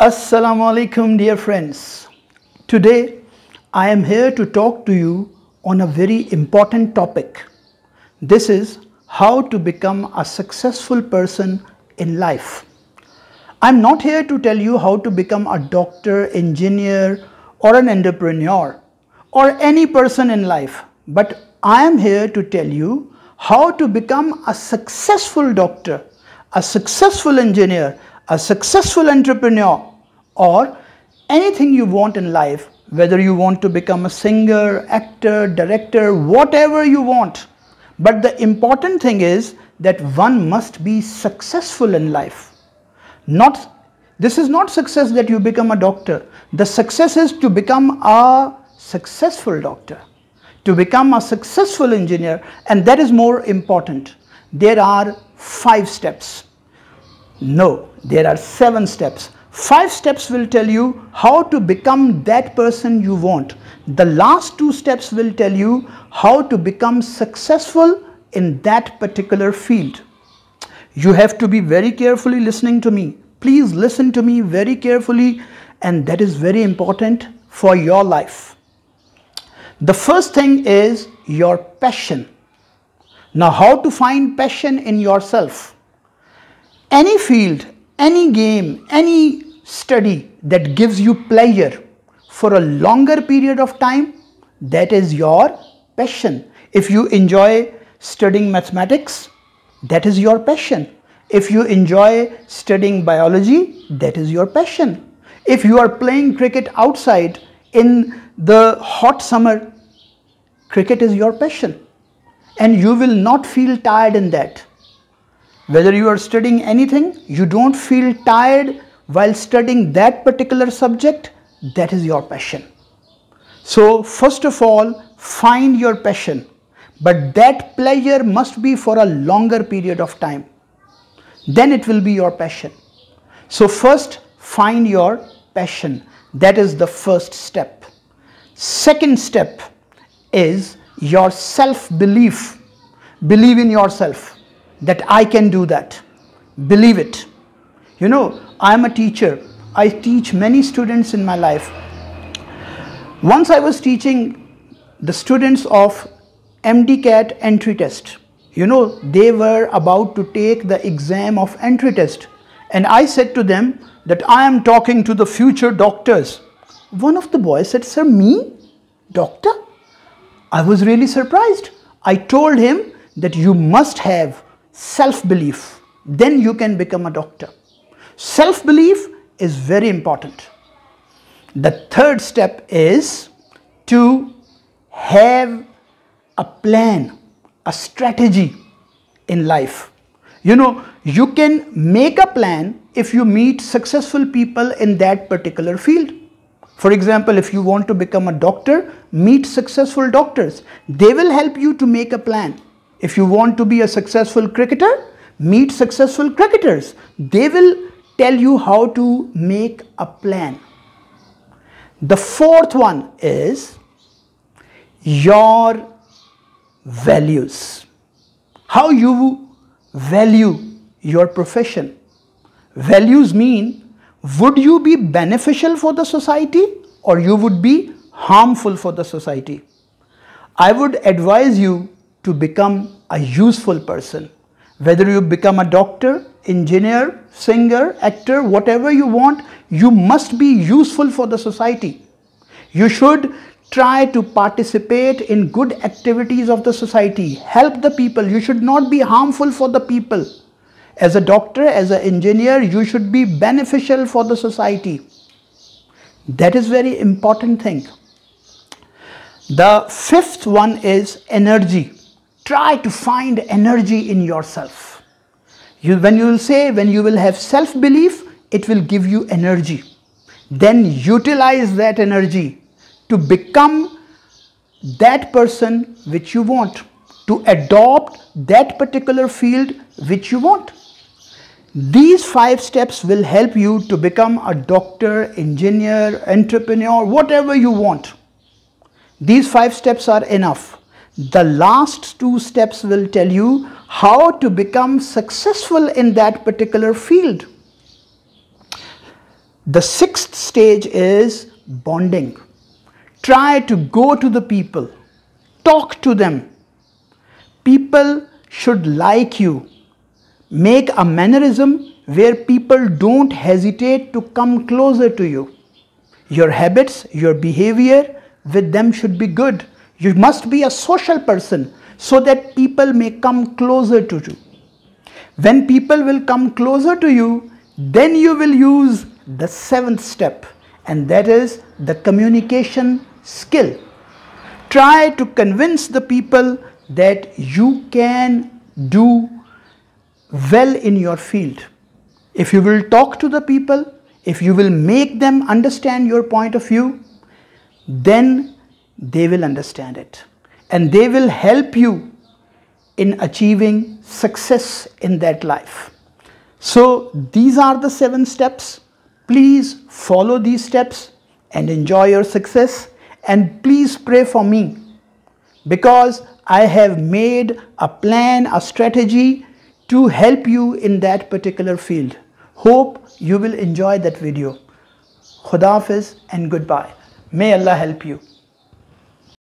Assalamu alaikum dear friends. Today I am here to talk to you on a very important topic. This is how to become a successful person in life. I'm not here to tell you how to become a doctor, engineer or an entrepreneur or any person in life but I am here to tell you how to become a successful doctor, a successful engineer, a successful entrepreneur or anything you want in life, whether you want to become a singer, actor, director, whatever you want. But the important thing is that one must be successful in life. Not this is not success that you become a doctor. The success is to become a successful doctor, to become a successful engineer, and that is more important. There are five steps. No, there are seven steps. Five steps will tell you how to become that person you want. The last two steps will tell you how to become successful in that particular field. You have to be very carefully listening to me. Please listen to me very carefully and that is very important for your life. The first thing is your passion. Now how to find passion in yourself? any field, any game, any study that gives you pleasure for a longer period of time, that is your passion. If you enjoy studying mathematics, that is your passion. If you enjoy studying biology, that is your passion. If you are playing cricket outside in the hot summer, cricket is your passion. And you will not feel tired in that. Whether you are studying anything, you don't feel tired while studying that particular subject, that is your passion. So first of all, find your passion, but that pleasure must be for a longer period of time. Then it will be your passion. So first, find your passion. That is the first step. Second step is your self-belief. Believe in yourself that I can do that. Believe it. You know, I'm a teacher. I teach many students in my life. Once I was teaching the students of MDCAT entry test. You know, they were about to take the exam of entry test. And I said to them that I am talking to the future doctors. One of the boys said, Sir, me? Doctor? I was really surprised. I told him that you must have self-belief. Then you can become a doctor. Self-belief is very important. The third step is to have a plan, a strategy in life. You know, you can make a plan if you meet successful people in that particular field. For example, if you want to become a doctor, meet successful doctors. They will help you to make a plan. If you want to be a successful cricketer, meet successful cricketers. They will tell you how to make a plan. The fourth one is your values. How you value your profession. Values mean would you be beneficial for the society or you would be harmful for the society. I would advise you to become a useful person. Whether you become a doctor, engineer, singer, actor, whatever you want, you must be useful for the society. You should try to participate in good activities of the society. Help the people. You should not be harmful for the people. As a doctor, as an engineer, you should be beneficial for the society. That is very important thing. The fifth one is energy try to find energy in yourself. You, when you will say, when you will have self-belief, it will give you energy. Then utilize that energy to become that person which you want, to adopt that particular field which you want. These five steps will help you to become a doctor, engineer, entrepreneur, whatever you want. These five steps are enough. The last two steps will tell you how to become successful in that particular field. The sixth stage is bonding. Try to go to the people, talk to them. People should like you. Make a mannerism where people don't hesitate to come closer to you. Your habits, your behavior with them should be good. You must be a social person so that people may come closer to you. When people will come closer to you, then you will use the seventh step and that is the communication skill. Try to convince the people that you can do well in your field. If you will talk to the people, if you will make them understand your point of view, then they will understand it and they will help you in achieving success in that life. So these are the seven steps. Please follow these steps and enjoy your success and please pray for me because I have made a plan, a strategy to help you in that particular field. Hope you will enjoy that video. Khuda Hafiz and goodbye. May Allah help you.